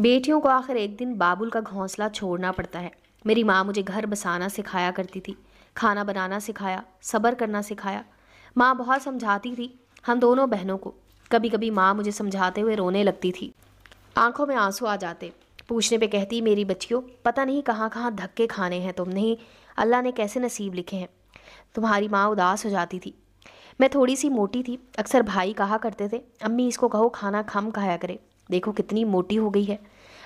बेटियों को आखिर एक दिन बाबुल का घोंसला छोड़ना पड़ता है मेरी माँ मुझे घर बसाना सिखाया करती थी खाना बनाना सिखाया सब्र करना सिखाया माँ बहुत समझाती थी हम दोनों बहनों को कभी कभी माँ मुझे समझाते हुए रोने लगती थी आंखों में आंसू आ जाते पूछने पे कहती मेरी बच्चियों पता नहीं कहाँ कहाँ धक्के खाने हैं तुम नहीं अल्लाह ने कैसे नसीब लिखे हैं तुम्हारी माँ उदास हो जाती थी मैं थोड़ी सी मोटी थी अक्सर भाई कहा करते थे अम्मी इसको कहो खाना खम खाया करे देखो कितनी मोटी हो गई है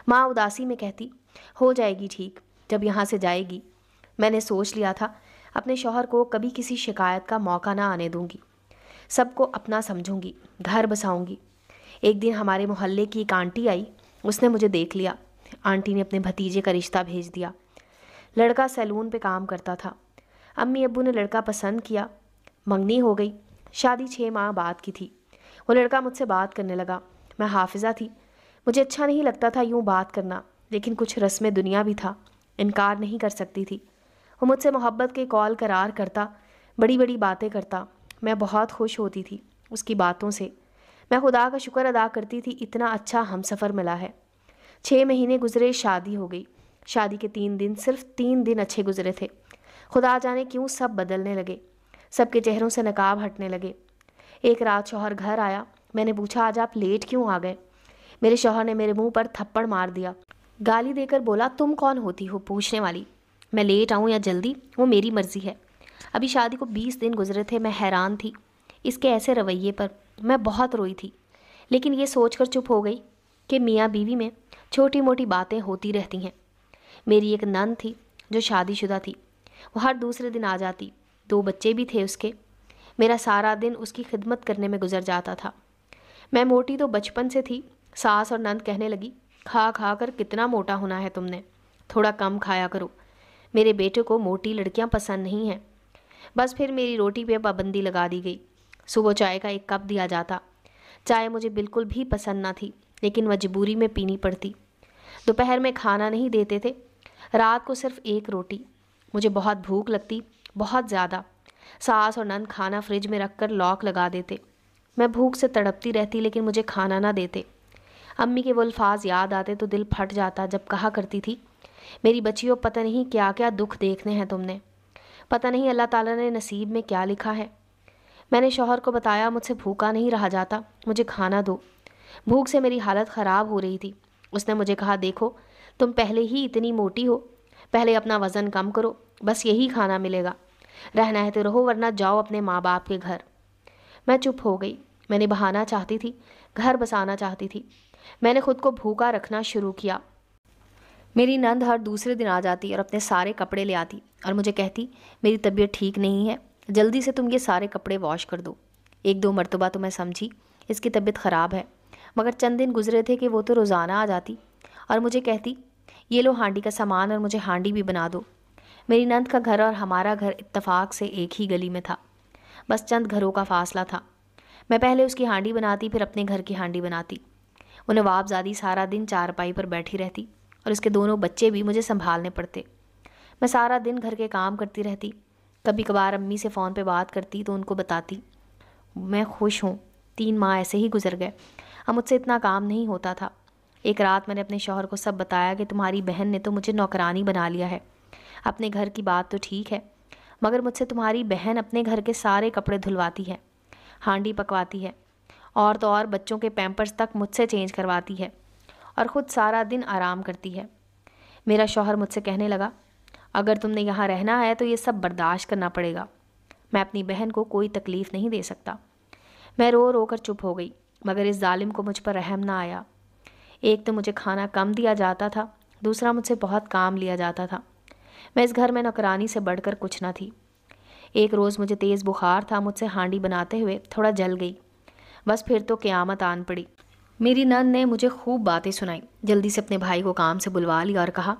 माँ उदासी में कहती हो जाएगी ठीक जब यहाँ से जाएगी मैंने सोच लिया था अपने शोहर को कभी किसी शिकायत का मौका ना आने दूंगी सबको अपना समझूंगी घर बसाऊंगी एक दिन हमारे मोहल्ले की एक आंटी आई उसने मुझे देख लिया आंटी ने अपने भतीजे का रिश्ता भेज दिया लड़का सैलून पे काम करता था अम्मी अब्बू ने लड़का पसंद किया मंगनी हो गई शादी छः माह बाद की थी वो लड़का मुझसे बात करने लगा मैं हाफिज़ा थी मुझे अच्छा नहीं लगता था यूँ बात करना लेकिन कुछ रस्म दुनिया भी था इनकार नहीं कर सकती थी वो मुझसे मोहब्बत के कॉल करार करता बड़ी बड़ी बातें करता मैं बहुत खुश होती थी उसकी बातों से मैं खुदा का शुक्र अदा करती थी इतना अच्छा हम सफ़र मिला है छः महीने गुजरे शादी हो गई शादी के तीन दिन सिर्फ तीन दिन अच्छे गुजरे थे खुदा जाने क्यों सब बदलने लगे सबके चेहरों से नकाब हटने लगे एक रात शोहर घर आया मैंने पूछा आज आप लेट क्यों आ गए मेरे शौहर ने मेरे मुंह पर थप्पड़ मार दिया गाली देकर बोला तुम कौन होती हो पूछने वाली मैं लेट आऊँ या जल्दी वो मेरी मर्ज़ी है अभी शादी को बीस दिन गुजरे थे मैं हैरान थी इसके ऐसे रवैये पर मैं बहुत रोई थी लेकिन ये सोच कर चुप हो गई कि मियाँ बीवी में छोटी मोटी बातें होती रहती हैं मेरी एक नन थी जो शादीशुदा थी वो हर दूसरे दिन आ जाती दो बच्चे भी थे उसके मेरा सारा दिन उसकी खिदमत करने में गुजर जाता था मैं मोटी तो बचपन से थी सास और नंद कहने लगी खा खा कर कितना मोटा होना है तुमने थोड़ा कम खाया करो मेरे बेटे को मोटी लड़कियां पसंद नहीं हैं बस फिर मेरी रोटी पे पाबंदी लगा दी गई सुबह चाय का एक कप दिया जाता चाय मुझे बिल्कुल भी पसंद ना थी लेकिन मजबूरी में पीनी पड़ती दोपहर में खाना नहीं देते थे रात को सिर्फ एक रोटी मुझे बहुत भूख लगती बहुत ज़्यादा सास और नंद खाना फ्रिज में रख कर लॉक लगा देते मैं भूख से तड़पती रहती लेकिन मुझे खाना ना देते अम्मी के वो अल्फाज याद आते तो दिल फट जाता जब कहा करती थी मेरी बच्चियों पता नहीं क्या क्या दुख देखने हैं तुमने पता नहीं अल्लाह ताला ने नसीब में क्या लिखा है मैंने शोहर को बताया मुझसे भूखा नहीं रहा जाता मुझे खाना दो भूख से मेरी हालत ख़राब हो रही थी उसने मुझे कहा देखो तुम पहले ही इतनी मोटी हो पहले अपना वज़न कम करो बस यही खाना मिलेगा रहना है तो रहो वरना जाओ अपने माँ बाप के घर मैं चुप हो गई मैंने बहाना चाहती थी घर बसाना चाहती थी मैंने खुद को भूखा रखना शुरू किया मेरी नंद हर दूसरे दिन आ जाती और अपने सारे कपड़े ले आती और मुझे कहती मेरी तबीयत ठीक नहीं है जल्दी से तुम ये सारे कपड़े वॉश कर दो एक दो मरतबा तो मैं समझी इसकी तबीयत ख़राब है मगर चंद दिन गुजरे थे कि वो तो रोज़ाना आ जाती और मुझे कहती ये लो हांडी का सामान और मुझे हांडी भी बना दो मेरी नंद का घर और हमारा घर इतफाक़ से एक ही गली में था बस चंद घरों का फासला था मैं पहले उसकी हांडी बनाती फिर अपने घर की हांडी बनाती वो नवाबजादी सारा दिन चारपाई पर बैठी रहती और उसके दोनों बच्चे भी मुझे संभालने पड़ते मैं सारा दिन घर के काम करती रहती कभी कभार अम्मी से फ़ोन पे बात करती तो उनको बताती मैं खुश हूँ तीन माह ऐसे ही गुजर गए अब मुझसे इतना काम नहीं होता था एक रात मैंने अपने शोहर को सब बताया कि तुम्हारी बहन ने तो मुझे नौकरानी बना लिया है अपने घर की बात तो ठीक है मगर मुझसे तुम्हारी बहन अपने घर के सारे कपड़े धुलवाती है हांडी पकवाती है और तो और बच्चों के पैम्पर्स तक मुझसे चेंज करवाती है और ख़ुद सारा दिन आराम करती है मेरा शौहर मुझसे कहने लगा अगर तुमने यहाँ रहना है तो ये सब बर्दाश्त करना पड़ेगा मैं अपनी बहन को कोई तकलीफ़ नहीं दे सकता मैं रो रो कर चुप हो गई मगर इस जालिम को मुझ पर रहम ना आया एक तो मुझे खाना कम दिया जाता था दूसरा मुझसे बहुत काम लिया जाता था मैं इस घर में नौकरानी से बढ़कर कुछ ना थी एक रोज़ मुझे तेज़ बुखार था मुझसे हांडी बनाते हुए थोड़ा जल गई बस फिर तो क़्यामत आन पड़ी मेरी नन ने मुझे खूब बातें सुनाई जल्दी से अपने भाई को काम से बुलवा लिया और कहा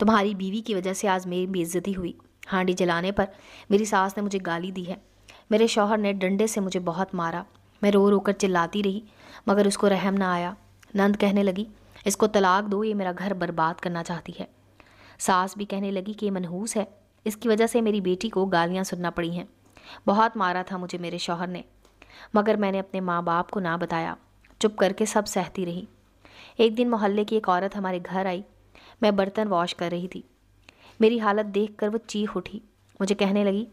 तुम्हारी बीवी की वजह से आज मेरी बेइज्जती हुई हांडी जलाने पर मेरी सास ने मुझे गाली दी है मेरे शौहर ने डंडे से मुझे बहुत मारा मैं रो रो कर चिल्लाती रही मगर उसको रहम ना आया नंद कहने लगी इसको तलाक दो ये मेरा घर बर्बाद करना चाहती है सास भी कहने लगी कि ये मनहूस है इसकी वजह से मेरी बेटी को गालियाँ सुनना पड़ी हैं बहुत मारा था मुझे मेरे शौहर ने मगर मैंने अपने माँ बाप को ना बताया चुप करके सब सहती रही एक दिन मोहल्ले की एक औरत हमारे घर आई मैं बर्तन वॉश कर रही थी मेरी हालत देख कर वो चीख उठी मुझे कहने लगी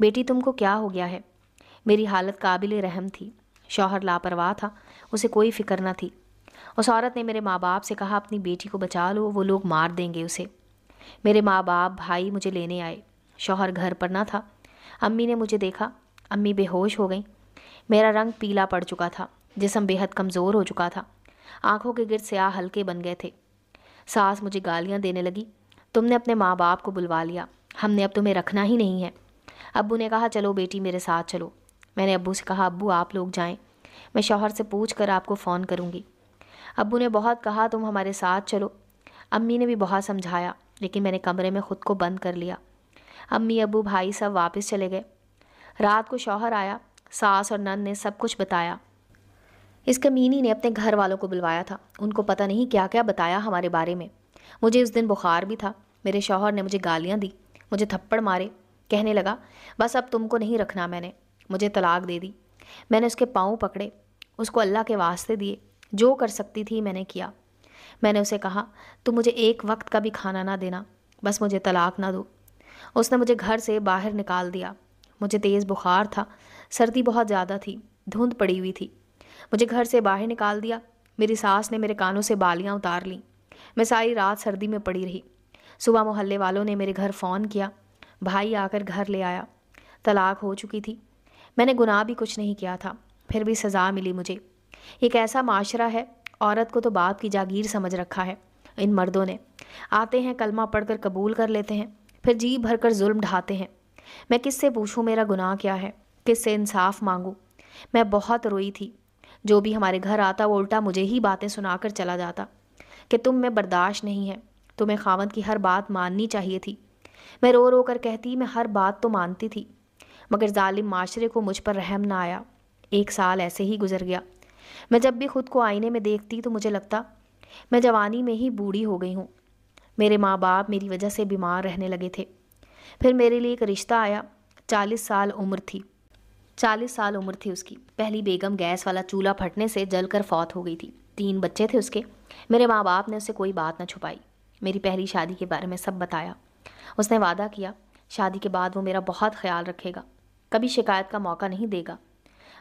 बेटी तुमको क्या हो गया है मेरी हालत काबिल रहम थी शौहर लापरवाह था उसे कोई फिक्र न थी उस औरत ने मेरे माँ बाप से कहा अपनी बेटी को बचा लो वो लोग मार देंगे उसे मेरे माँ बाप भाई मुझे लेने आए शौहर घर पर ना था अम्मी ने मुझे देखा अम्मी बेहोश हो गई मेरा रंग पीला पड़ चुका था जिसम बेहद कमज़ोर हो चुका था आंखों के गिर स्याह हल्के बन गए थे सास मुझे गालियाँ देने लगी तुमने अपने माँ बाप को बुलवा लिया हमने अब तुम्हें रखना ही नहीं है अब्बू ने कहा चलो बेटी मेरे साथ चलो मैंने अब्बू से कहा अब्बू आप लोग जाएं मैं शौहर से पूछ कर आपको फ़ोन करूँगी अब्बू ने बहुत कहा तुम हमारे साथ चलो अम्मी ने भी बहुत समझाया लेकिन मैंने कमरे में ख़ुद को बंद कर लिया अम्मी अबू भाई सब वापस चले गए रात को शौहर आया सास और नंद ने सब कुछ बताया इस कमीनी ने अपने घर वालों को बुलवाया था उनको पता नहीं क्या क्या बताया हमारे बारे में मुझे उस दिन बुखार भी था मेरे शौहर ने मुझे गालियाँ दी मुझे थप्पड़ मारे कहने लगा बस अब तुमको नहीं रखना मैंने मुझे तलाक दे दी मैंने उसके पाँव पकड़े उसको अल्लाह के वास्ते दिए जो कर सकती थी मैंने किया मैंने उसे कहा तुम मुझे एक वक्त का भी खाना ना देना बस मुझे तलाक ना दो उसने मुझे घर से बाहर निकाल दिया मुझे तेज़ बुखार था सर्दी बहुत ज़्यादा थी धुंध पड़ी हुई थी मुझे घर से बाहर निकाल दिया मेरी सास ने मेरे कानों से बालियाँ उतार लीं मैं सारी रात सर्दी में पड़ी रही सुबह मोहल्ले वालों ने मेरे घर फ़ोन किया भाई आकर घर ले आया तलाक हो चुकी थी मैंने गुनाह भी कुछ नहीं किया था फिर भी सज़ा मिली मुझे एक ऐसा माशरा है औरत को तो बाप की जागीर समझ रखा है इन मर्दों ने आते हैं कलमा पढ़कर कबूल कर लेते हैं फिर जी भर कर जुल्म ढाते हैं मैं किससे पूछूं मेरा गुनाह क्या है किससे इंसाफ मांगूँ मैं बहुत रोई थी जो भी हमारे घर आता वो उल्टा मुझे ही बातें सुनाकर चला जाता कि तुम में बर्दाश्त नहीं है तुम्हें खावंद की हर बात माननी चाहिए थी मैं रो रो कर कहती मैं हर बात तो मानती थी मगर जालिम माशरे को मुझ पर रहम ना आया एक साल ऐसे ही गुजर गया मैं जब भी खुद को आईने में देखती तो मुझे लगता मैं जवानी में ही बूढ़ी हो गई हूँ मेरे माँ बाप मेरी वजह से बीमार रहने लगे थे फिर मेरे लिए एक रिश्ता आया चालीस साल उम्र थी चालीस साल उम्र थी उसकी पहली बेगम गैस वाला चूल्हा फटने से जलकर फौत हो गई थी तीन बच्चे थे उसके मेरे माँ बाप ने उसे कोई बात ना छुपाई मेरी पहली शादी के बारे में सब बताया उसने वादा किया शादी के बाद वो मेरा बहुत ख्याल रखेगा कभी शिकायत का मौका नहीं देगा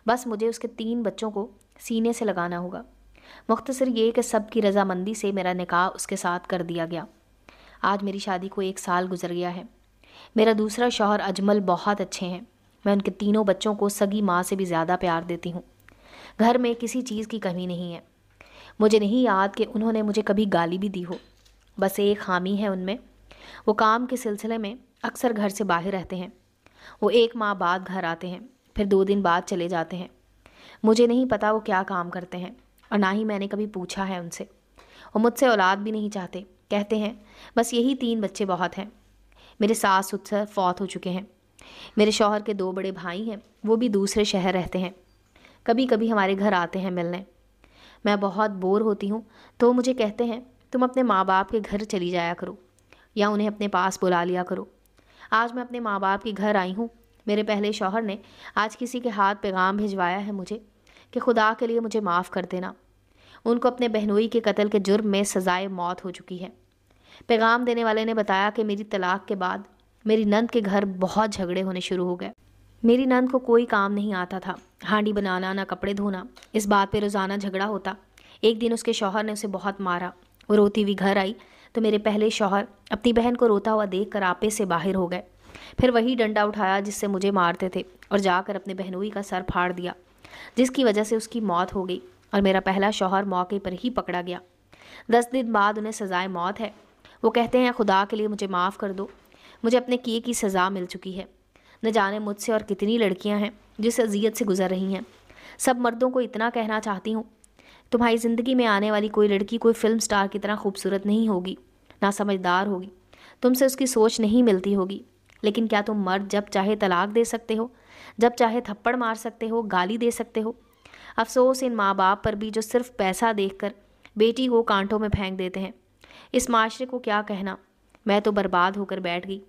बस मुझे उसके तीन बच्चों को सीने से लगाना होगा मुख्तसर ये कि सब की रजामंदी से मेरा निकाह उसके साथ कर दिया गया आज मेरी शादी को एक साल गुजर गया है मेरा दूसरा शौहर अजमल बहुत अच्छे हैं मैं उनके तीनों बच्चों को सगी माँ से भी ज़्यादा प्यार देती हूँ घर में किसी चीज़ की कमी नहीं है मुझे नहीं याद कि उन्होंने मुझे कभी गाली भी दी हो बस एक हामी है उनमें वो काम के सिलसिले में अक्सर घर से बाहर रहते हैं वो एक माह बाद घर आते हैं फिर दो दिन बाद चले जाते हैं मुझे नहीं पता वो क्या काम करते हैं और ना ही मैंने कभी पूछा है उनसे वो मुझसे औलाद भी नहीं चाहते कहते हैं बस यही तीन बच्चे बहुत हैं मेरे सास ससुर फौत हो चुके हैं मेरे शौहर के दो बड़े भाई हैं वो भी दूसरे शहर रहते हैं कभी कभी हमारे घर आते हैं मिलने मैं बहुत बोर होती हूँ तो मुझे कहते हैं तुम अपने माँ बाप के घर चली जाया करो या उन्हें अपने पास बुला लिया करो आज मैं अपने माँ बाप के घर आई हूँ मेरे पहले शौहर ने आज किसी के हाथ पैगाम भिजवाया है मुझे कि खुदा के लिए मुझे माफ़ कर देना उनको अपने बहनोई के कत्ल के जुर्म में सज़ाए मौत हो चुकी है पैगाम देने वाले ने बताया कि मेरी तलाक के बाद मेरी नंद के घर बहुत झगड़े होने शुरू हो गए मेरी नंद को कोई काम नहीं आता था हांडी बनाना ना कपड़े धोना इस बात पे रोज़ाना झगड़ा होता एक दिन उसके शौहर ने उसे बहुत मारा वो रोती हुई घर आई तो मेरे पहले शौहर अपनी बहन को रोता हुआ देख कर आपे से बाहर हो गए फिर वही डंडा उठाया जिससे मुझे मारते थे और जाकर अपने बहनोई का सर फाड़ दिया जिसकी वजह से उसकी मौत हो गई और मेरा पहला शौहर मौके पर ही पकड़ा गया दस दिन बाद उन्हें सज़ाए मौत है वो कहते हैं खुदा के लिए मुझे माफ़ कर दो मुझे अपने किए की सज़ा मिल चुकी है न जाने मुझसे और कितनी लड़कियां हैं जिस अजियत से गुजर रही हैं सब मर्दों को इतना कहना चाहती हूँ तुम्हारी ज़िंदगी में आने वाली कोई लड़की कोई फिल्म स्टार की तरह खूबसूरत नहीं होगी ना समझदार होगी तुमसे उसकी सोच नहीं मिलती होगी लेकिन क्या तुम मर्द जब चाहे तलाक दे सकते हो जब चाहे थप्पड़ मार सकते हो गाली दे सकते हो अफसोस इन माँ बाप पर भी जो सिर्फ पैसा देखकर बेटी को कांटों में फेंक देते हैं इस माशरे को क्या कहना मैं तो बर्बाद होकर बैठ गई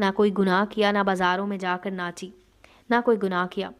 ना कोई गुनाह किया ना बाज़ारों में जाकर नाची ना कोई गुनाह किया